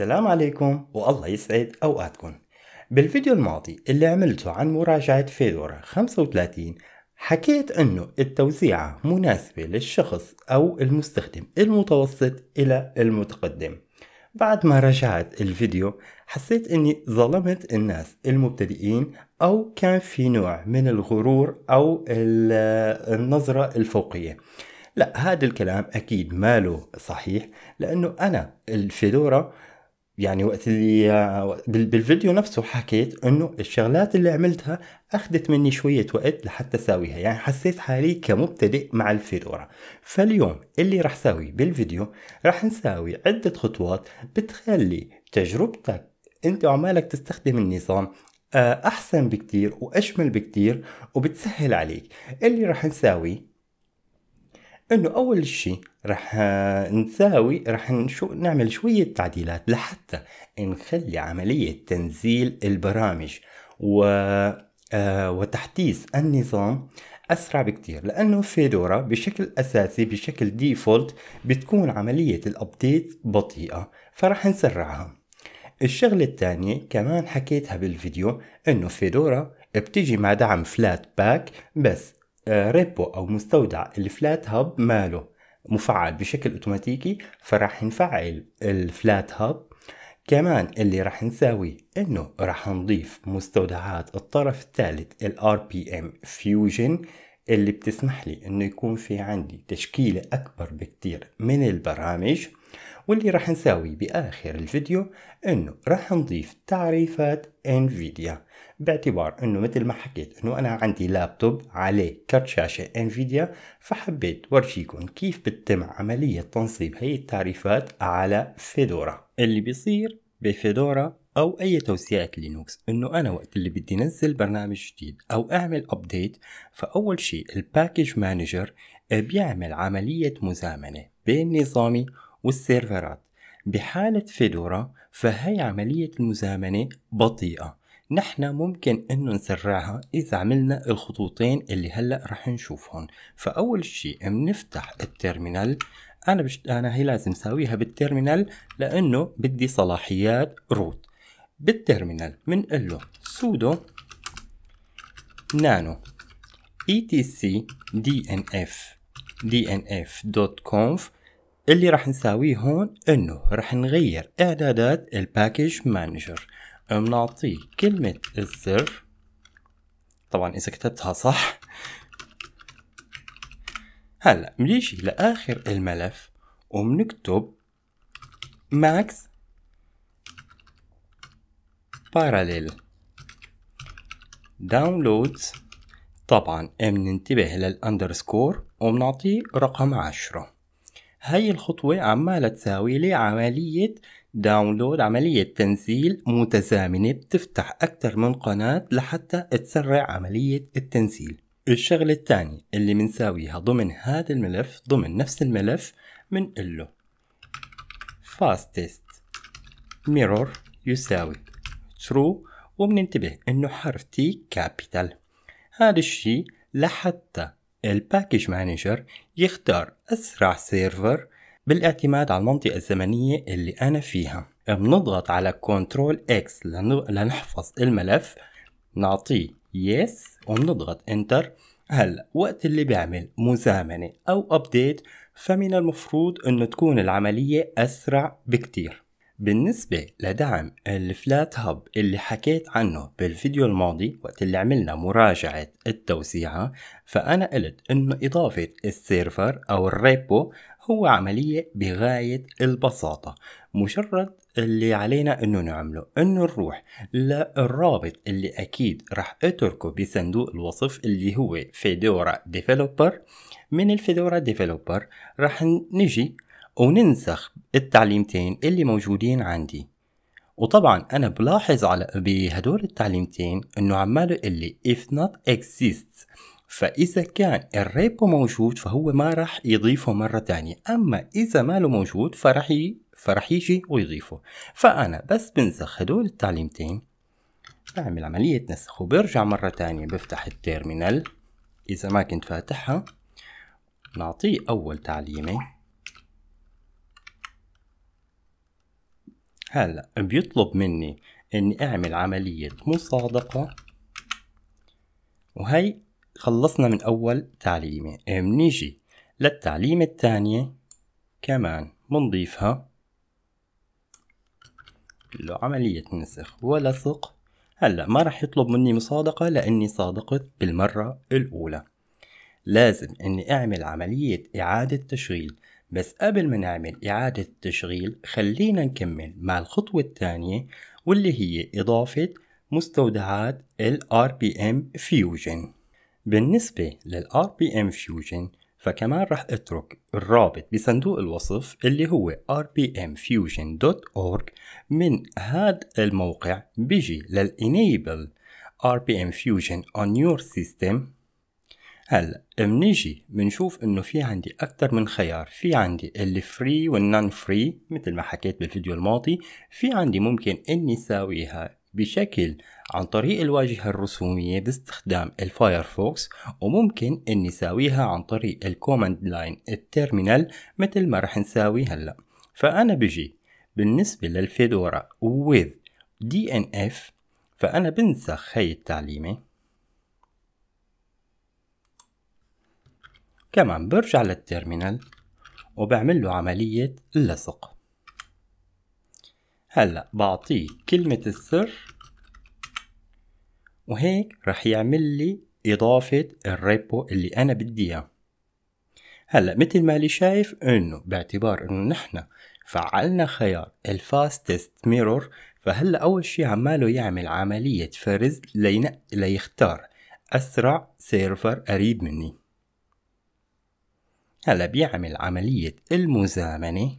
السلام عليكم والله يسعد أوقاتكم بالفيديو الماضي اللي عملته عن مراجعة فيدورا 35 حكيت أنه التوزيعة مناسبة للشخص أو المستخدم المتوسط إلى المتقدم بعد ما رجعت الفيديو حسيت اني ظلمت الناس المبتدئين او كان في نوع من الغرور او النظرة الفوقية لا هذا الكلام اكيد ماله صحيح لانه انا الفيدورا يعني وقت اللي بالفيديو نفسه حكيت انه الشغلات اللي عملتها اخذت مني شوية وقت لحتى اساويها يعني حسيت حالي كمبتدئ مع الفيدورا فاليوم اللي راح ساوي بالفيديو راح نساوي عدة خطوات بتخلي تجربتك انت وعمالك تستخدم النظام آه، احسن بكتير واشمل بكتير وبتسهل عليك اللي راح نساوي انه اول شيء رح نساوي رح نشو نعمل شوية تعديلات لحتى نخلي عملية تنزيل البرامج و آه، وتحديث النظام أسرع بكتير لأنه فيدورا بشكل أساسي بشكل ديفولت بتكون عملية الأبديت بطيئة فرح نسرعها الشغلة الثانية كمان حكيتها بالفيديو إنه فيدورا بتيجي مع دعم فلات باك بس ريبو او مستودع الفلات هاب ماله مفعل بشكل اوتوماتيكي فراح نفعل الفلات هاب كمان اللي راح نساويه انه راح نضيف مستودعات الطرف الثالث ال RPM Fusion اللي بتسمح لي انه يكون في عندي تشكيلة اكبر بكتير من البرامج واللي راح نساوي باخر الفيديو انه راح نضيف تعريفات انفيديا باعتبار انه مثل ما حكيت انه انا عندي لابتوب عليه كرت شاشه انفيديا فحبيت ورجيكم كيف بتتم عمليه تنصيب هي التعريفات على فيدورا اللي بيصير بفيدورا او اي توسيعه لينوكس انه انا وقت اللي بدي انزل برنامج جديد او اعمل ابديت فاول شيء الباكج مانجر بيعمل عمليه مزامنه بين نظامي والسيرفرات بحالة فيدورا فهي عملية المزامنة بطيئة نحن ممكن انه نسرعها اذا عملنا الخطوطين اللي هلا رح نشوفهم فاول شيء بنفتح التيرمينال انا بشت... انا هي لازم ساويها بالتيرمينال لانه بدي صلاحيات روت بالتيرمينال بنقول له sudo nano etc dnf dnf.conf اللي راح نساويه هون انه راح نغير اعدادات الباكج مانجر بنعطيه كلمة الزر طبعا اذا كتبتها صح هلا بنيجي لاخر الملف وبنكتب max parallel downloads طبعا بننتبه للاندرسكور وبنعطيه رقم عشرة هاي الخطوة عمالة تساوي لي عملية داونلود عملية تنزيل متزامنة بتفتح أكثر من قناة لحتى تسرع عملية التنزيل الشغلة الثانية اللي بنساويها ضمن هذا الملف ضمن نفس الملف من له fastest mirror يساوي true وبننتبه انه حرف تي كابيتال هذا الشيء لحتى الباكج مانجر يختار أسرع سيرفر بالاعتماد على المنطقة الزمنية اللي أنا فيها بنضغط على كنترول اكس لنحفظ الملف نعطيه يس وبنضغط انتر هلا وقت اللي بيعمل مزامنة أو أبديت فمن المفروض أنه تكون العملية أسرع بكتير بالنسبة لدعم الفلات هاب اللي حكيت عنه بالفيديو الماضي وقت اللي عملنا مراجعة التوسيعة فأنا قلت إنه إضافة السيرفر أو الريبو هو عملية بغاية البساطة مجرد اللي علينا انه نعمله انه نروح للرابط اللي اكيد رح اتركه بصندوق الوصف اللي هو فيدورا ديفلوبر من الفيدورا ديفلوبر رح نجي وننسخ التعليمتين اللي موجودين عندي وطبعا انا بلاحظ على بهدول التعليمتين انه عماله يقول لي if not exists فاذا كان الريبو موجود فهو ما راح يضيفه مره تانية اما اذا ماله موجود فراح ي... فراح يجي ويضيفه فانا بس بنسخ هدول التعليمتين بعمل عملية نسخ وبرجع مرة تانية بفتح التيرمينال إذا ما كنت فاتحها نعطيه أول تعليمة هلا بيطلب مني اني اعمل عملية مصادقة وهي خلصنا من اول تعليمة بنيجي إيه، للتعليمة الثانية كمان بنضيفها عملية نسخ ولصق هلا ما رح يطلب مني مصادقة لأني صادقت بالمرة الأولى لازم إني أعمل عملية إعادة تشغيل بس قبل ما نعمل إعادة التشغيل خلينا نكمل مع الخطوة الثانية واللي هي إضافة مستودعات الـ RPM Fusion بالنسبة للـ RPM Fusion فكمان رح اترك الرابط بصندوق الوصف اللي هو rpmfusion.org من هذا الموقع بيجي للإنيبل Enable RPM Fusion on your system هلا منيجي بنشوف انه في عندي اكثر من خيار في عندي الفري والنون فري مثل ما حكيت بالفيديو الماضي في عندي ممكن اني ساويها بشكل عن طريق الواجهة الرسومية باستخدام الفايرفوكس وممكن اني ساويها عن طريق الكوماند لاين التيرمينال مثل ما رح نساوي هلا فانا بجي بالنسبة للفيدورا with DNF فانا بنسخ هي التعليمه تمام برجع للتيرمينال وبعمل له عملية اللصق هلا بعطيه كلمة السر وهيك رح يعمل لي إضافة الريبو اللي أنا بدي إياه هلا مثل ما اللي شايف إنه باعتبار إنه نحن فعلنا خيار الفاستست ميرور فهلا أول شي عماله يعمل عملية فرز لينق ليختار أسرع سيرفر قريب مني هلا بيعمل عملية المزامنة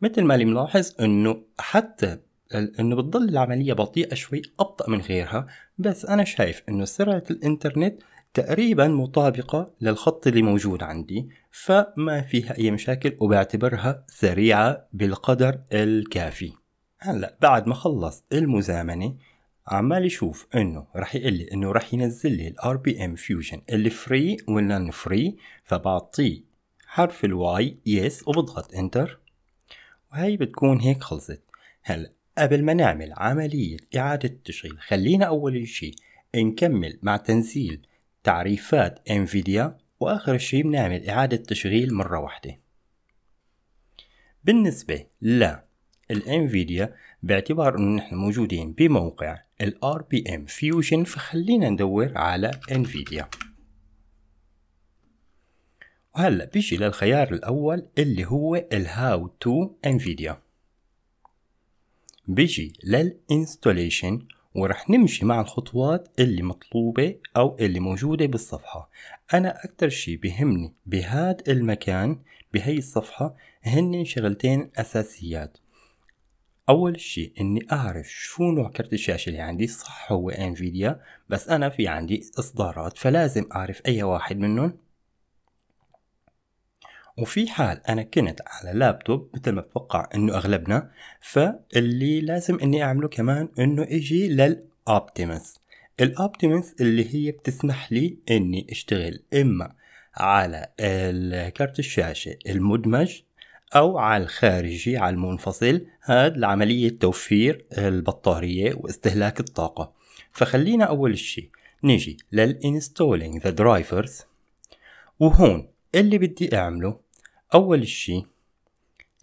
مثل ما اللي ملاحظ انه حتى انه بتضل العملية بطيئة شوي ابطأ من غيرها بس انا شايف انه سرعة الانترنت تقريبا مطابقة للخط اللي موجود عندي فما فيها أي مشاكل وبعتبرها سريعة بالقدر الكافي هلا بعد ما خلص المزامنة عمال يشوف انه راح يقول لي انه راح ينزل لي الار بي ام فيوجن الفري ولا الفري فبعطيه حرف الواي يس وبضغط انتر وهي بتكون هيك خلصت هلا قبل ما نعمل عملية إعادة التشغيل خلينا أول شيء نكمل مع تنزيل تعريفات انفيديا وآخر شيء بنعمل إعادة تشغيل مرة واحدة بالنسبة لانفيديا باعتبار انه نحن موجودين بموقع الـ RPM Fusion فخلينا ندور على NVIDIA وهلا بيجي للخيار الاول اللي هو How to NVIDIA بيجي Installation ورح نمشي مع الخطوات اللي مطلوبة أو اللي موجودة بالصفحة أنا أكتر شي بهمني بهاد المكان بهي الصفحة هن شغلتين أساسيات اول شيء اني اعرف شو نوع كرت الشاشه اللي عندي صح هو انفيديا بس انا في عندي اصدارات فلازم اعرف اي واحد منهم وفي حال انا كنت على لابتوب مثل ما بتوقع انه اغلبنا فاللي لازم اني اعمله كمان انه اجي للاوبتيمس الاوبتيمس اللي هي بتسمح لي اني اشتغل اما على كرت الشاشه المدمج أو على الخارجي على المنفصل هاد لعملية توفير البطارية واستهلاك الطاقة فخلينا أول شيء نيجي للإنستولينج ذا درايفرز وهون اللي بدي أعمله أول شيء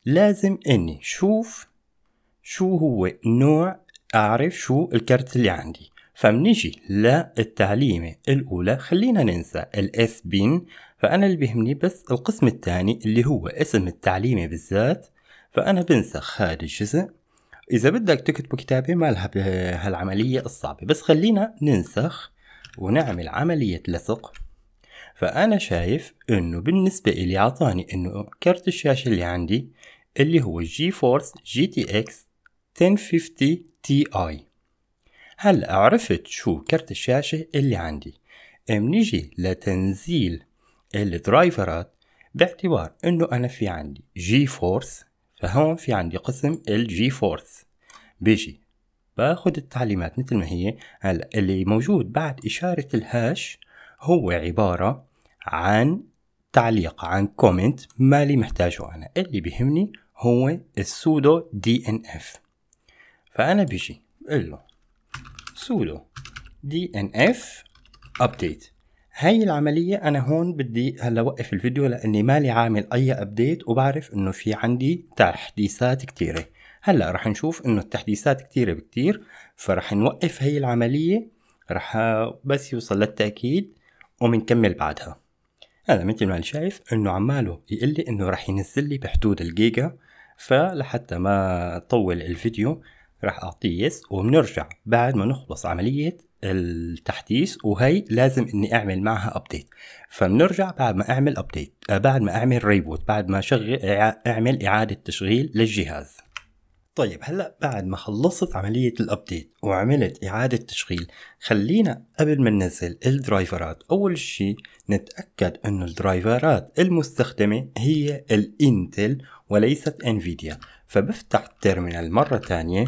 لازم إني شوف شو هو نوع أعرف شو الكرت اللي عندي فمنيجي للتعليمة الأولى خلينا ننسى الاس بين فأنا اللي بيهمني بس القسم الثاني اللي هو اسم التعليمة بالذات فأنا بنسخ هذا الجزء إذا بدك تكتبوا كتابة ما لها بهالعملية الصعبة بس خلينا ننسخ ونعمل عملية لصق فأنا شايف إنه بالنسبة إلي عطاني إنه كرت الشاشة اللي عندي اللي هو جي فورس جي تي إكس 1050 تي آي هلا عرفت شو كرت الشاشة اللي عندي منيجي لتنزيل الدرايفرات باعتبار انه انا في عندي جي فورس فهون في عندي قسم الجي فورس بيجي باخد التعليمات مثل ما هي هلا اللي موجود بعد اشارة الهاش هو عبارة عن تعليق عن كومنت مالي محتاجه انا اللي بهمني هو السودو دي ان اف فانا بيجي بقول له sudo dnf update هاي العملية أنا هون بدي هلا وقف الفيديو لأني مالي عامل أي أبديت وبعرف إنه في عندي تحديثات كتيرة هلا رح نشوف إنه التحديثات كتيرة بكتير فرح نوقف هاي العملية رح بس يوصل للتأكيد وبنكمل بعدها هلا مثل ما شايف إنه عماله يقول لي إنه رح ينزل لي بحدود الجيجا فلحتى ما طول الفيديو راح اعطيه يس وبنرجع بعد ما نخلص عمليه التحديث وهي لازم اني اعمل معها ابديت فبنرجع بعد ما اعمل ابديت آه، بعد ما اعمل ريبوت بعد ما شغل اعمل اعاده تشغيل للجهاز طيب هلا بعد ما خلصت عملية الابديت وعملت اعادة تشغيل خلينا قبل ما ننزل الدرايفرات اول شيء نتأكد انه الدرايفرات المستخدمة هي الانتل وليست انفيديا فبفتح التيرمينال مرة تانية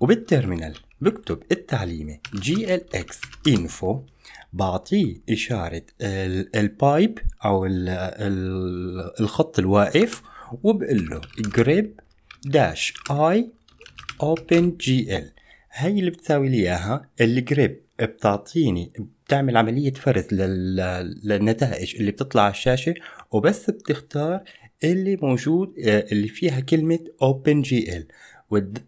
وبالتيرمينال بكتب التعليمة GLX info بعطيه إشارة البايب أو الخط الواقف وبقول له grip داش اي اوبن جي ال هاي اللي بتساوي لي اياها الجريب بتعطيني بتعمل عملية فرز للنتائج اللي بتطلع على الشاشة وبس بتختار اللي موجود آه، اللي فيها كلمة اوبن جي ال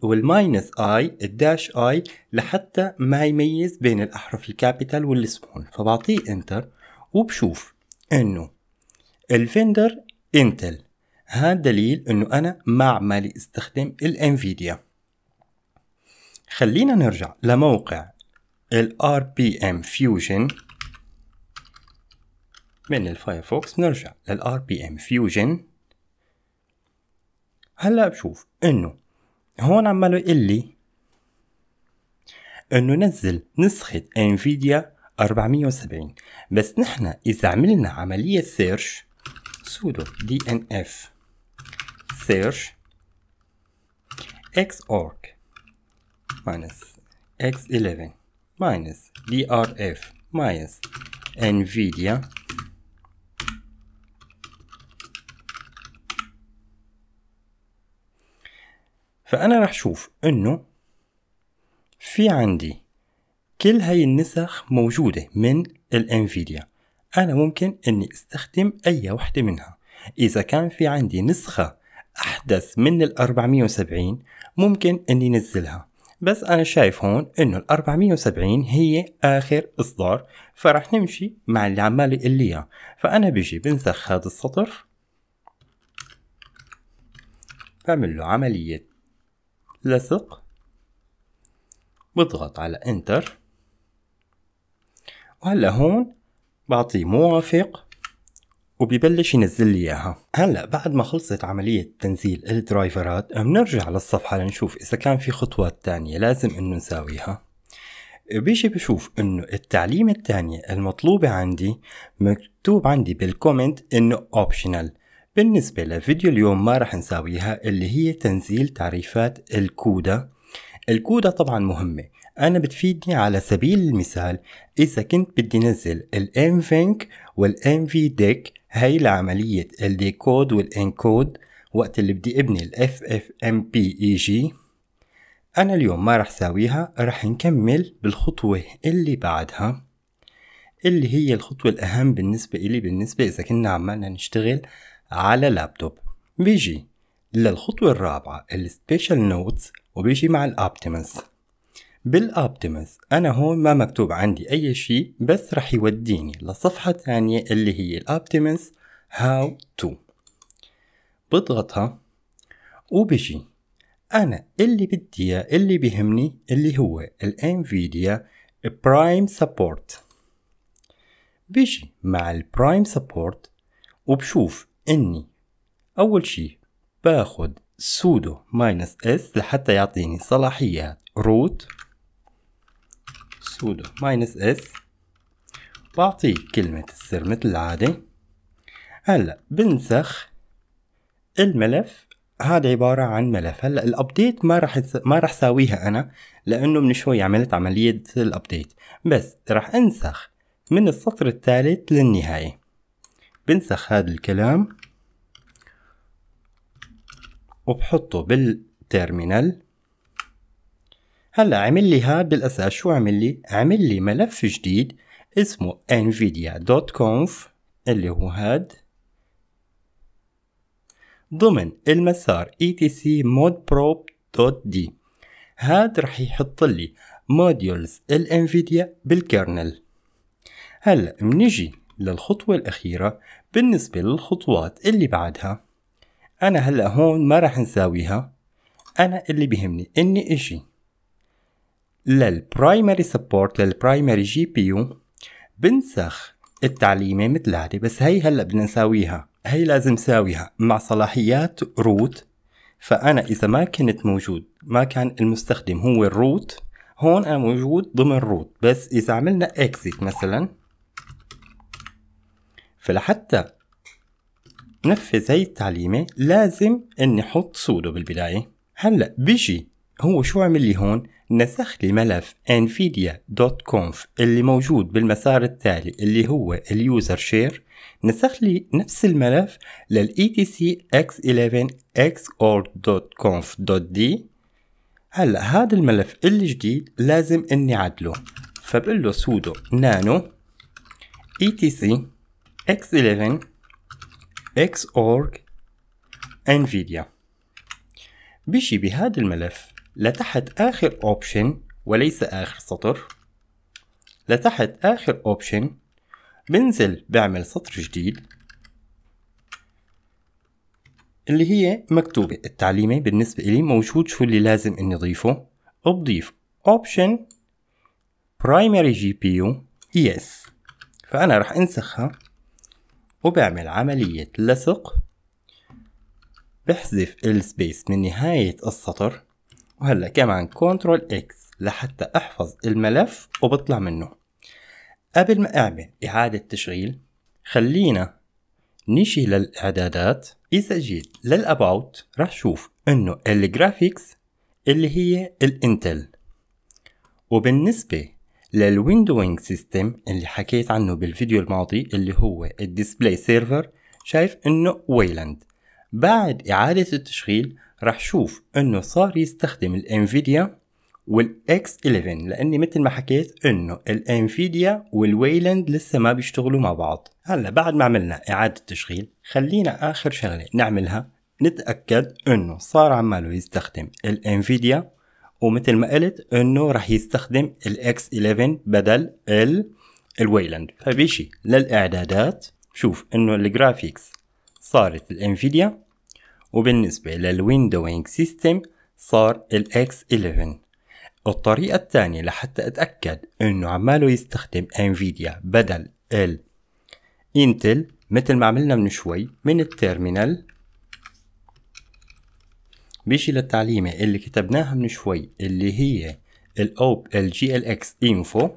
والماينس اي الداش اي لحتى ما يميز بين الاحرف الكابيتال والسمول فبعطيه انتر وبشوف انه الفندر انتل هذا دليل انه انا ما عمالي استخدم الانفيديا خلينا نرجع لموقع ال RPM Fusion من الفايرفوكس نرجع لل RPM Fusion هلا بشوف انه هون عماله يقول لي انه نزل نسخة انفيديا 470 بس نحن اذا عملنا عملية سيرش سودو دي ان اف search xorg minus x11 minus drf minus nvidia فانا راح شوف انه في عندي كل هاي النسخ موجودة من الانفيديا انا ممكن اني استخدم اي وحدة منها اذا كان في عندي نسخة أحدث من ال 470 ممكن أني نزلها بس أنا شايف هون أنه ال 470 هي آخر إصدار فرح نمشي مع اللي عمال يقول لي فأنا بيجي بنسخ هذا السطر بعمل له عملية لصق بضغط على انتر وهلا هون بعطيه موافق وبيبلش ينزل لي اياها هلا بعد ما خلصت عمليه تنزيل الدرايفرات بنرجع للصفحه لنشوف اذا كان في خطوات تانية لازم انه نساويها بيجي بشوف انه التعليم الثانية المطلوبة عندي مكتوب عندي بالكومنت انه اوبشنال بالنسبة لفيديو اليوم ما رح نساويها اللي هي تنزيل تعريفات الكودا الكودا طبعا مهمة أنا بتفيدني على سبيل المثال إذا كنت بدي نزل الانفينك والانفي ديك هاي لعملية الديكود والانكود وقت اللي بدي ابني ال FFmpeg أنا اليوم ما رح ساويها رح نكمل بالخطوة اللي بعدها اللي هي الخطوة الأهم بالنسبة إلي بالنسبة إذا كنا عمالنا نشتغل على لابتوب بيجي للخطوة الرابعة Special Notes وبيجي مع Optimus بالابتمس انا هون ما مكتوب عندي اي شيء بس رح يوديني لصفحة ثانية اللي هي الابتمس هاو تو بضغطها وبجي انا اللي بدي اللي بهمني اللي هو الانفيديا برايم سبورت بيجي مع البرايم سبورت وبشوف اني اول شي باخد سودو ماينس اس لحتى يعطيني صلاحيات روت سودو ماينس اس بعطيه كلمة السر مثل العادة هلا بنسخ الملف هذا عبارة عن ملف هلا الابديت ما راح ما راح ساويها انا لانه من شوي عملت عملية الابديت بس راح انسخ من السطر الثالث للنهاية بنسخ هذا الكلام وبحطه بالتيرمينال هلا عمل لي هاد بالاساس شو عمل لي عمل لي ملف جديد اسمه nvidia.conf اللي هو هاد ضمن المسار etc modprop.d هاد رح يحط لي modules الانفيديا بالكرنل هلا منجي للخطوة الأخيرة بالنسبة للخطوات اللي بعدها أنا هلا هون ما رح نساويها أنا اللي بهمني إني إشي للبرايمري سبورت للبرايمري جي بي يو بنسخ التعليمة مثل هذه بس هي هلا بدنا نساويها هي لازم ساويها مع صلاحيات روت فأنا إذا ما كنت موجود ما كان المستخدم هو الروت هون أنا موجود ضمن روت بس إذا عملنا اكزيت مثلا فلحتى نفذ هي التعليمة لازم إني أحط سودو بالبداية هلأ بيجي هو شو عمل لي هون نسخ لي ملف nvidia.conf اللي موجود بالمسار التالي اللي هو اليوزر شير نسخ لي نفس الملف لل etc x11 xorgconfd هلا هذا الملف الجديد لازم اني عدله فبقول له sudo nano etc x11 xorg nvidia بيجي بهذا الملف لتحت آخر أوبشن وليس آخر سطر لتحت آخر أوبشن بنزل بعمل سطر جديد اللي هي مكتوبة التعليمة بالنسبة إلي موجود شو اللي لازم اني اضيفه بضيف جي primary GPU yes فأنا رح انسخها وبعمل عملية لصق بحذف السبيس من نهاية السطر وهلا كمان كنترول اكس لحتى احفظ الملف وبطلع منه قبل ما اعمل اعادة تشغيل خلينا نشي للاعدادات اذا جيت للاباوت راح شوف انه الجرافيكس اللي هي الانتل وبالنسبة للويندوينج سيستم اللي حكيت عنه بالفيديو الماضي اللي هو الديسبلاي سيرفر شايف انه ويلاند بعد اعادة التشغيل راح شوف انه صار يستخدم الانفيديا والاكس 11 لاني مثل ما حكيت انه الانفيديا والويلاند لسه ما بيشتغلوا مع بعض هلا بعد ما عملنا اعاده تشغيل خلينا اخر شغله نعملها نتاكد انه صار عماله يستخدم الانفيديا ومثل ما قلت انه راح يستخدم الاكس 11 بدل ال الويلاند طيب، فبيشي للاعدادات شوف انه الجرافيكس صارت الانفيديا وبالنسبة للويندوينج سيستم صار x 11 الطريقة الثانية لحتى أتأكد إنه عماله يستخدم انفيديا بدل ال انتل مثل ما عملنا من شوي من التيرمينال بيجي للتعليمة اللي كتبناها من شوي اللي هي الاوب الجي ال اكس انفو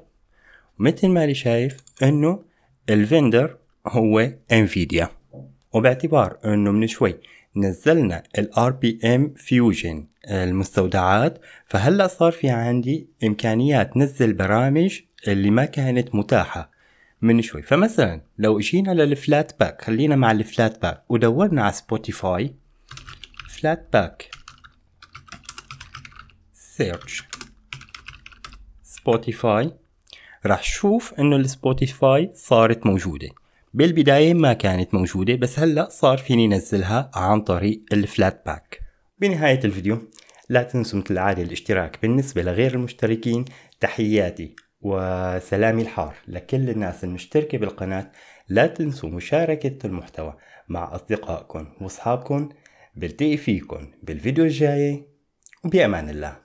مثل ما اللي شايف انه الفندر هو انفيديا وباعتبار انه من شوي نزلنا ال RPM Fusion المستودعات فهلا صار في عندي امكانيات نزل برامج اللي ما كانت متاحه من شوي فمثلا لو اجينا للفلات باك خلينا مع الفلات باك ودورنا على سبوتيفاي فلات باك سيرش سبوتيفاي راح شوف انه السبوتيفاي صارت موجوده بالبداية ما كانت موجودة بس هلأ صار فيني نزلها عن طريق الفلات باك بنهاية الفيديو لا تنسوا مثل العادة الاشتراك بالنسبة لغير المشتركين تحياتي وسلامي الحار لكل الناس المشتركة بالقناة لا تنسوا مشاركة المحتوى مع أصدقائكم وأصحابكم بلتقي فيكم بالفيديو الجاي وبأمان الله